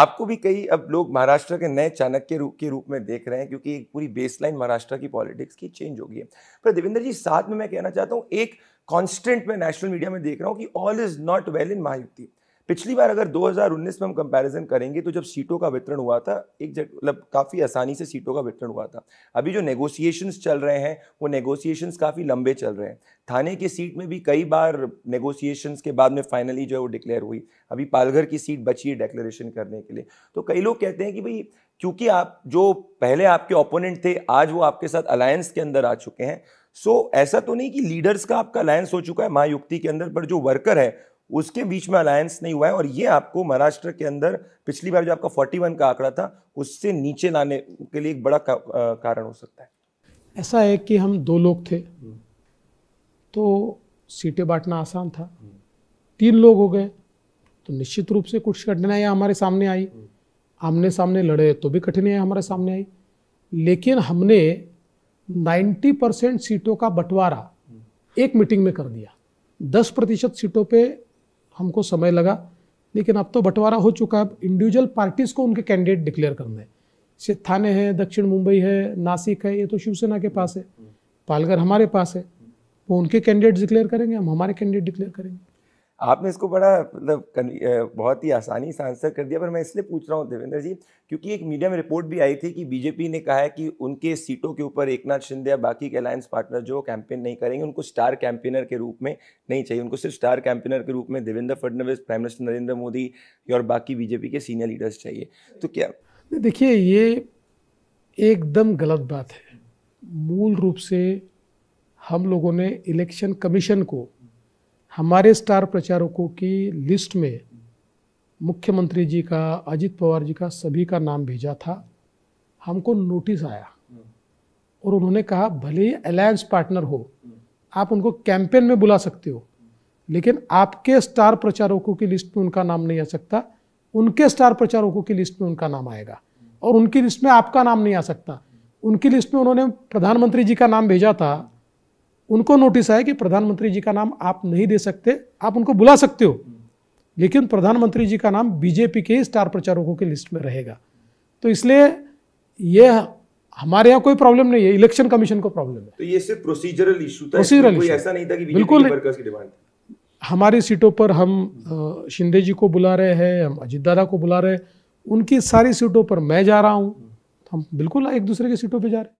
आपको भी कई अब लोग महाराष्ट्र के नए चाणक्य रूप के रूप में देख रहे हैं क्योंकि एक पूरी बेसलाइन महाराष्ट्र की पॉलिटिक्स की चेंज हो गई है पर देवेंद्र जी साथ में मैं कहना चाहता हूँ एक कॉन्स्टेंट मैं नेशनल मीडिया में देख रहा हूँ कि all is not well in Mahayuti पिछली बार अगर 2019 में हम कंपैरिजन करेंगे तो जब सीटों का वितरण हुआ था एक जगह मतलब काफ़ी आसानी से सीटों का वितरण हुआ था अभी जो नेगोशिएशंस चल रहे हैं वो नेगोशिएशंस काफ़ी लंबे चल रहे हैं थाने की सीट में भी कई बार नेगोशिएशंस के बाद में फाइनली जो है वो डिक्लेयर हुई अभी पालघर की सीट बची है डिक्लेरेशन करने के लिए तो कई लोग कहते हैं कि भाई क्योंकि आप जो पहले आपके ओपोनेंट थे आज वो आपके साथ अलायंस के अंदर आ चुके हैं सो so, ऐसा तो नहीं कि लीडर्स का आपका अलायंस हो चुका है महायुक्ति के अंदर पर जो वर्कर है उसके बीच में अलायंस नहीं हुआ है और ये आपको महाराष्ट्र के अंदर पिछली बार जो आपका 41 का आंकड़ा था उससे नीचे लाने के लिए एक बड़ा कारण हो सकता है ऐसा है कि हम दो लोग थे हम्म। तो सीटें बांटना आसान था तीन लोग हो गए तो निश्चित रूप से कुछ कठिनाइयाँ हमारे सामने आई हम्म। आमने सामने लड़े तो भी कठिनाइयाँ हमारे सामने आई लेकिन हमने 90 परसेंट सीटों का बंटवारा हम्म। एक मीटिंग में कर दिया 10 प्रतिशत सीटों पे हमको समय लगा लेकिन अब तो बंटवारा हो चुका है अब इंडिविजुअल पार्टीज़ को उनके कैंडिडेट डिक्लेयर करने हैं थाने हैं दक्षिण मुंबई है नासिक है ये तो शिवसेना के पास है पालघर हमारे पास है वो उनके कैंडिडेट डिक्लेयर करेंगे हम हमारे कैंडिडेट डिक्लेयर करेंगे आपने इसको बड़ा मतलब बहुत ही आसानी से आंसर कर दिया पर मैं इसलिए पूछ रहा हूँ देवेंद्र जी क्योंकि एक मीडिया में रिपोर्ट भी आई थी कि बीजेपी ने कहा है कि उनके सीटों के ऊपर एक नाथ शिंदे या बाकी के अलायंस पार्टनर जो कैंपेन नहीं करेंगे उनको स्टार कैंपेनर के रूप में नहीं चाहिए उनको सिर्फ स्टार कैंपेनर के रूप में देवेंद्र फडनवीस प्राइम मिनिस्टर नरेंद्र मोदी और बाकी बीजेपी के सीनियर लीडर्स चाहिए तो क्या देखिए ये एकदम गलत बात है मूल रूप से हम लोगों ने इलेक्शन कमीशन को हमारे स्टार प्रचारकों की लिस्ट में मुख्यमंत्री जी का अजित पवार जी का सभी का नाम भेजा था हमको नोटिस आया और उन्होंने कहा भले ही अलायंस पार्टनर हो आप उनको कैंपेन में बुला सकते हो लेकिन आपके स्टार प्रचारकों की लिस्ट में उनका नाम नहीं आ सकता उनके स्टार प्रचारकों की लिस्ट में उनका नाम आएगा और उनकी लिस्ट में आपका नाम नहीं आ सकता उनकी लिस्ट में उन्होंने प्रधानमंत्री जी का नाम भेजा था उनको नोटिस आया कि प्रधानमंत्री जी का नाम आप नहीं दे सकते आप उनको बुला सकते हो लेकिन प्रधानमंत्री जी का नाम बीजेपी के ही स्टार प्रचारकों की लिस्ट में रहेगा तो इसलिए यह हमारे यहाँ कोई प्रॉब्लम नहीं है इलेक्शन कमीशन को प्रॉब्लम है तो ये सिर्फ प्रोसीजरल इशू था प्रोसीजरल कोई ऐसा नहीं था कि बिल्कुल की डिमांड हमारी सीटों पर हम शिंदे जी को बुला रहे हैं हम अजीत दादा को बुला रहे हैं उनकी सारी सीटों पर मैं जा रहा हूँ तो हम बिल्कुल एक दूसरे की सीटों पर जा रहे हैं